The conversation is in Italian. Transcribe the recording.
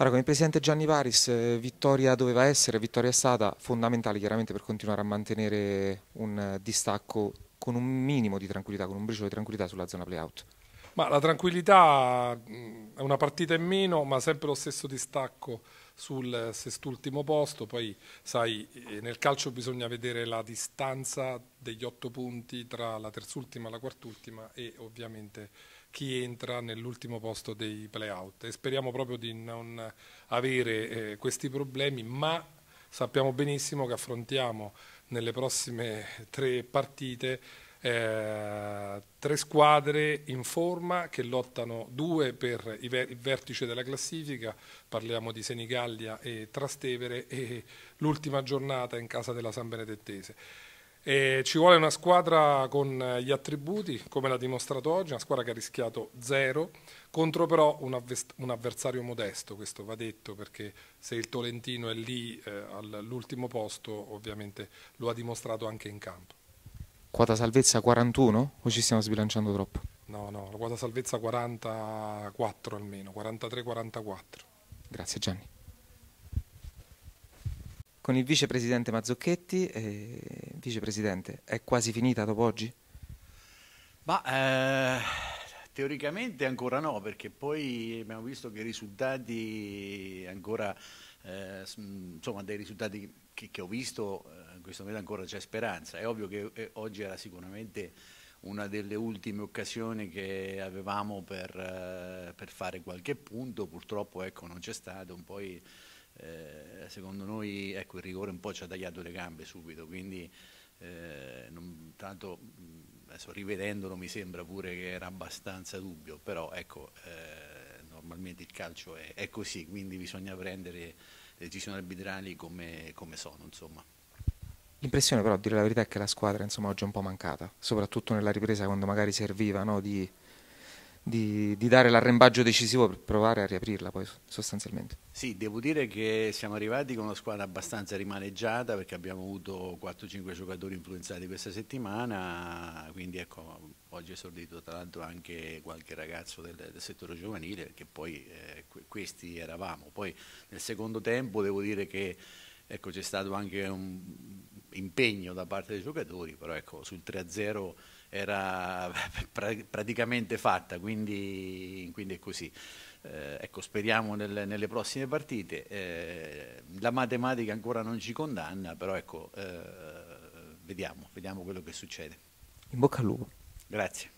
Allora, con il presidente Gianni Paris, eh, vittoria doveva essere, vittoria è stata fondamentale chiaramente per continuare a mantenere un eh, distacco con un minimo di tranquillità, con un briciolo di tranquillità sulla zona playout. Ma la tranquillità mm, è una partita in meno, ma sempre lo stesso distacco sul sest'ultimo posto. Poi, sai, eh, nel calcio bisogna vedere la distanza degli otto punti tra la terz'ultima, e la quart'ultima e ovviamente chi entra nell'ultimo posto dei playout e speriamo proprio di non avere eh, questi problemi, ma sappiamo benissimo che affrontiamo nelle prossime tre partite eh, tre squadre in forma che lottano due per il vertice della classifica, parliamo di Senigallia e Trastevere e l'ultima giornata in casa della San Benedettese. E ci vuole una squadra con eh, gli attributi, come l'ha dimostrato oggi, una squadra che ha rischiato zero, contro però un, un avversario modesto, questo va detto, perché se il Tolentino è lì eh, all'ultimo posto ovviamente lo ha dimostrato anche in campo. Quota salvezza 41 o ci stiamo sbilanciando troppo? No, no, la quota salvezza 44 almeno, 43-44. Grazie Gianni. Con il vicepresidente Mazzocchetti... Eh vicepresidente, è quasi finita dopo oggi? Ma eh, teoricamente ancora no, perché poi abbiamo visto che i risultati ancora, eh, insomma, dei risultati che, che ho visto eh, in questo momento ancora c'è speranza. È ovvio che eh, oggi era sicuramente una delle ultime occasioni che avevamo per, eh, per fare qualche punto, purtroppo ecco, non c'è stato, poi eh, secondo noi ecco, il rigore un po' ci ha tagliato le gambe subito, quindi eh, non, tanto adesso rivedendolo mi sembra pure che era abbastanza dubbio, però ecco, eh, normalmente il calcio è, è, così, quindi bisogna prendere le decisioni arbitrali come, come sono. Insomma. L'impressione però, a dire la verità, è che la squadra insomma, oggi è un po' mancata, soprattutto nella ripresa quando magari serviva no, di di, di dare l'arrembaggio decisivo per provare a riaprirla poi sostanzialmente. Sì, devo dire che siamo arrivati con una squadra abbastanza rimaneggiata perché abbiamo avuto 4-5 giocatori influenzati questa settimana, quindi ecco, oggi è esordito tra l'altro anche qualche ragazzo del, del settore giovanile perché poi eh, questi eravamo. Poi nel secondo tempo devo dire che ecco, c'è stato anche un impegno da parte dei giocatori, però ecco, sul 3-0 era praticamente fatta, quindi, quindi è così. Eh, ecco, speriamo nel, nelle prossime partite. Eh, la matematica ancora non ci condanna, però ecco, eh, vediamo, vediamo quello che succede. In bocca al lupo. Grazie.